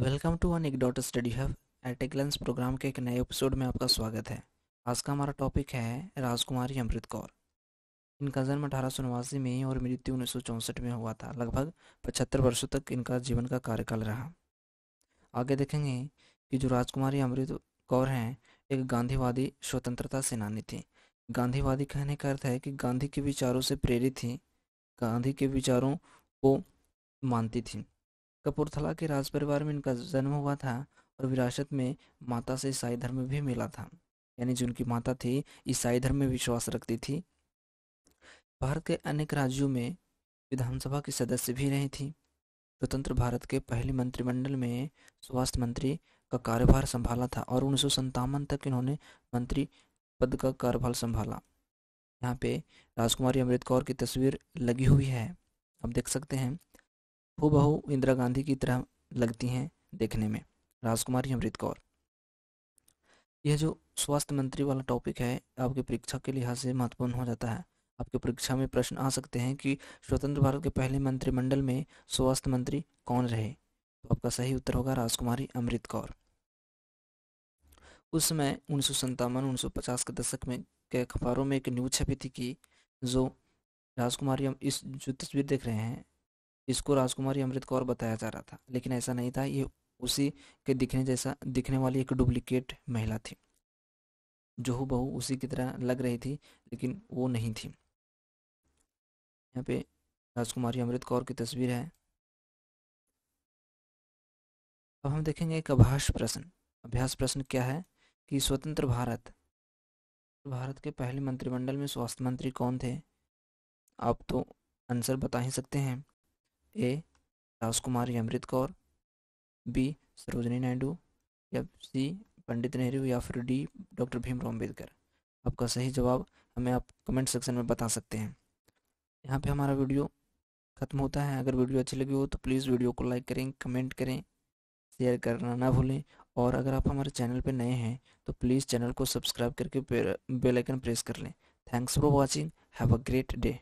welcome to one एक dot study hub at program के एक नए एपिसोड में आपका स्वागत है आज का हमारा टॉपिक है राजकुमारी अमृत कौर इनका जन्म अठारह सौ नवासी में और मृत्यु उन्नीस सौ में हुआ था लगभग पचहत्तर वर्षों तक इनका जीवन का कार्यकाल रहा आगे देखेंगे कि जो राजकुमारी अमृत कौर हैं एक गांधीवादी स्वतंत्रता सेनानी थी गांधीवादी कहने का अर्थ है कि गांधी के विचारों से प्रेरित थी गांधी के विचारों को मानती थी कपूरथला के राज परिवार में इनका जन्म हुआ था और विरासत में माता से ईसाई धर्म भी मिला था यानी जो उनकी माता थी ईसाई धर्म में विश्वास रखती थी भारत के अनेक राज्यों में विधानसभा की सदस्य भी रही थी स्वतंत्र भारत के पहले मंत्रिमंडल में स्वास्थ्य मंत्री का कार्यभार संभाला था और उन्नीस तक इन्होंने मंत्री पद का कार्यभार संभाला यहाँ पे राजकुमारी अमृत कौर की तस्वीर लगी हुई है आप देख सकते हैं हो इंदिरा गांधी की तरह लगती हैं देखने में राजकुमारी अमृत कौर यह जो स्वास्थ्य मंत्री वाला टॉपिक है आपकी परीक्षा के लिहाज से महत्वपूर्ण हो जाता है आपके परीक्षा में प्रश्न आ सकते हैं कि स्वतंत्र भारत के पहले मंत्रिमंडल में स्वास्थ्य मंत्री कौन रहे तो आपका सही उत्तर होगा राजकुमारी अमृत कौर उस समय उन्नीस सौ संतावन उन्नीस सौ पचास के दशक में के अखबारों में एक न्यूज छपी थी कि जो राजकुमारी हम इस जो तस्वीर देख रहे हैं इसको राजकुमारी अमृत कौर बताया जा रहा था लेकिन ऐसा नहीं था ये उसी के दिखने जैसा दिखने वाली एक डुप्लीकेट महिला थी जो बहू उसी की तरह लग रही थी लेकिन वो नहीं थी यहाँ पे राजकुमारी अमृत कौर की तस्वीर है अब हम देखेंगे एक अभ्यास प्रश्न अभ्यास प्रश्न क्या है कि स्वतंत्र भारत भारत के पहले मंत्रिमंडल में स्वास्थ्य मंत्री कौन थे आप तो आंसर बता ही सकते हैं ए राजकुमारी अमृत कौर बी सरोजनी नायडू या सी पंडित नेहरू या फिर डी डॉक्टर भीमराव अम्बेडकर आपका सही जवाब हमें आप कमेंट सेक्शन में बता सकते हैं यहाँ पे हमारा वीडियो ख़त्म होता है अगर वीडियो अच्छी लगी हो तो प्लीज़ वीडियो को लाइक करें कमेंट करें शेयर करना ना भूलें और अगर आप हमारे चैनल पर नए हैं तो प्लीज़ चैनल को सब्सक्राइब करके बेल आइकन प्रेस कर लें thanks for watching have a great day